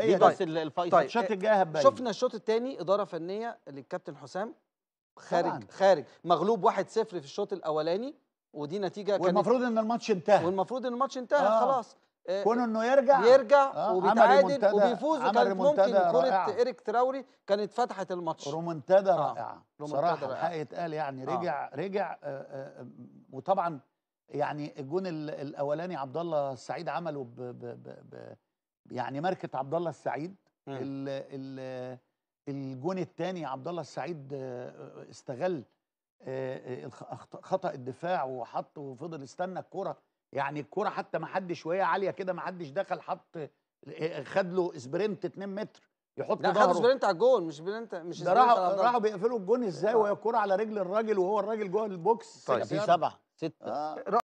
هي بس الفيصل طيب. الشوط طيب، آه، الجاي هتبين شفنا الشوط الثاني اداره فنيه للكابتن حسام خارج طبعاً. خارج مغلوب 1-0 في الشوط الاولاني ودي نتيجه كانت والمفروض ان الماتش انتهى والمفروض ان الماتش انتهى آه. خلاص آه، كونه انه يرجع يرجع آه. وبيتعادل وبيفوز وكانت ممكن كره ايريك تراوري كانت فتحت الماتش رومنتادا آه، رائعه صراحه رائع. الحق يتقال يعني رجع آه. رجع آه آه وطبعا يعني الجون الاولاني عبد الله السعيد عمله ب ب ب ب يعني ماركه عبد الله السعيد ال ال الجون الثاني عبد الله السعيد آه، آه، استغل آه، خطا الدفاع وحط وفضل استنى الكوره يعني الكوره حتى ما حدش وهي عاليه كده ما حدش دخل حط خد له سبرنت 2 متر يحط ظهره خد سبرنت على الجون مش سبرنت مش ده راحوا راحوا بيقفلوا الجون ازاي وهي الكوره على رجل الراجل وهو الراجل جوه البوكس طيب سبعه سته